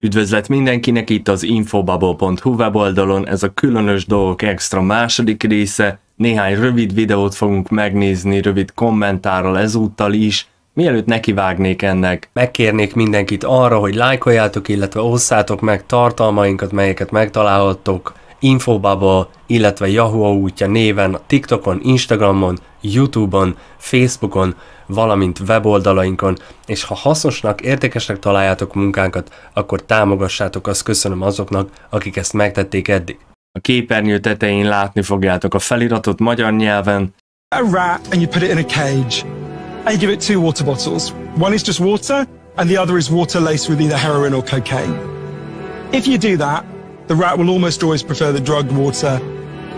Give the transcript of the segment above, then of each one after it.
Üdvözlet mindenkinek itt az infobubble.hu weboldalon, ez a különös dolgok extra második része. Néhány rövid videót fogunk megnézni, rövid kommentárral ezúttal is. Mielőtt nekivágnék ennek, megkérnék mindenkit arra, hogy lájkoljátok, illetve osszátok meg tartalmainkat, melyeket megtalálhattok Infobubble, illetve Yahoo útja néven, TikTokon, Instagramon, YouTube-on, Facebookon, valamint weboldalainkon, és ha hasznosnak, értékesnek találjátok munkánkat, akkor támogassátok, azt köszönöm azoknak, akik ezt megtették eddig. A képernyő tetején látni fogjátok a feliratot magyar nyelven. A rat and you put it in a cage. And you give it two water bottles. One is just water and the other is water laced with either heroin or cocaine. If you do that, the rat will almost always prefer the drug water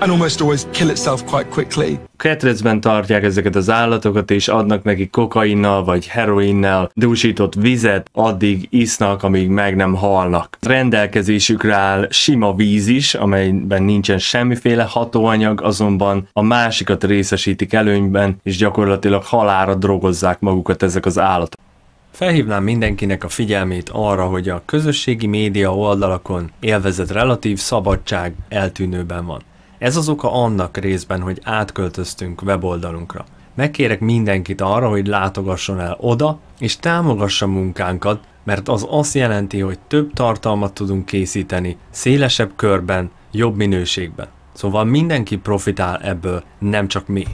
and almost always kill itself quite quickly. Ketrecben tartják ezeket az állatokat, és adnak neki kokainnal vagy heroinnal dúsított vizet, addig isznak, amíg meg nem halnak. Rendelkezésükre áll sima víz is, amelyben nincsen semmiféle hatóanyag, azonban a másikat részesítik előnyben, és gyakorlatilag halára drogozzák magukat ezek az állatok. Felhívnám mindenkinek a figyelmét arra, hogy a közösségi média oldalakon élvezett relatív szabadság eltűnőben van. Ez az oka annak részben, hogy átköltöztünk weboldalunkra. Megkérek mindenkit arra, hogy látogasson el oda, és támogassa munkánkat, mert az azt jelenti, hogy több tartalmat tudunk készíteni, szélesebb körben, jobb minőségben. Szóval mindenki profitál ebből, nem csak mi.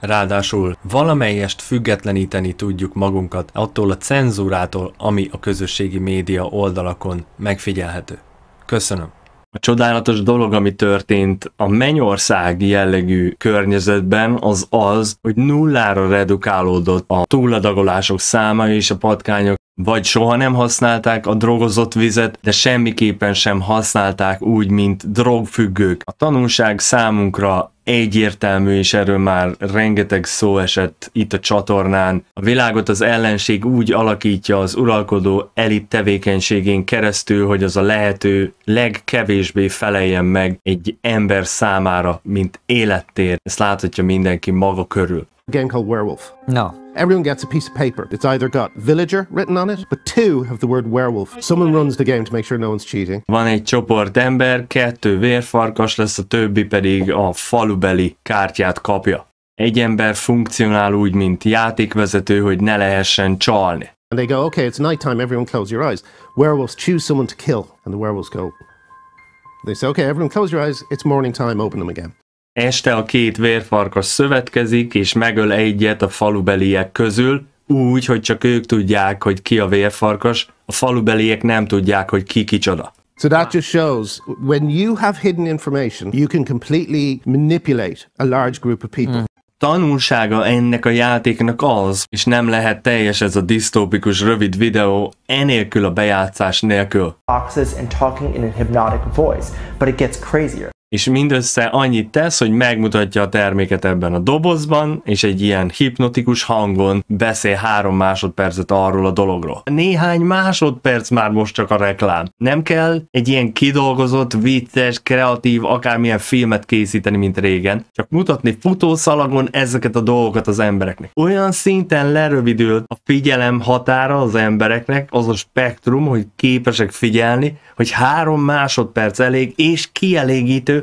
Ráadásul valamelyest függetleníteni tudjuk magunkat attól a cenzúrától, ami a közösségi média oldalakon megfigyelhető. Köszönöm! a csodálatos dolog, ami történt a Mennyország jellegű környezetben, az az, hogy nullára redukálódott a túladagolások száma és a patkányok vagy soha nem használták a drogozott vizet, de semmiképpen sem használták úgy, mint drogfüggők. A tanulság számunkra egyértelmű, és erről már rengeteg szó esett itt a csatornán. A világot az ellenség úgy alakítja az uralkodó elit tevékenységén keresztül, hogy az a lehető legkevésbé feleljen meg egy ember számára, mint élettér. Ezt láthatja mindenki maga körül. a game called Werewolf. No. Everyone gets a piece of paper. It's either got villager written on it, but two have the word werewolf. Someone runs the game to make sure no one's cheating. Van egy csoport ember, kettő vérfarkas lesz, a többi pedig a falubeli kártyát kapja. Egy ember funkcionál úgy, mint játékvezető, hogy ne lehessen csalni. And they go, okay, it's night time, everyone close your eyes. Werewolves choose someone to kill. And the werewolves go, they say, okay, everyone close your eyes, it's morning time, open them again. Este a két vérfarkas szövetkezik, és megöl egyet a falubeliek közül, úgy, hogy csak ők tudják, hogy ki a vérfarkas, a falubeliek nem tudják, hogy ki kicsoda. So that just shows when you have hidden information, you can completely manipulate a large group of people. Mm. Tanulsága ennek a játéknak az, és nem lehet teljes ez a disztópikus rövid videó enélkül a bejátszás nélkül. Boxes and talking in a hypnotic voice, but it gets crazier és mindössze annyit tesz, hogy megmutatja a terméket ebben a dobozban, és egy ilyen hipnotikus hangon beszél három másodpercet arról a dologról. Néhány másodperc már most csak a reklám. Nem kell egy ilyen kidolgozott, vicces, kreatív, akármilyen filmet készíteni, mint régen, csak mutatni futószalagon ezeket a dolgokat az embereknek. Olyan szinten lerövidül a figyelem határa az embereknek, az a spektrum, hogy képesek figyelni, hogy három másodperc elég és kielégítő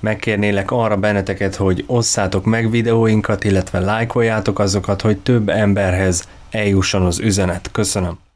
Megkérnélek arra benneteket, hogy osszátok meg videóinkat, illetve lájkoljátok azokat, hogy több emberhez eljusson az üzenet. Köszönöm!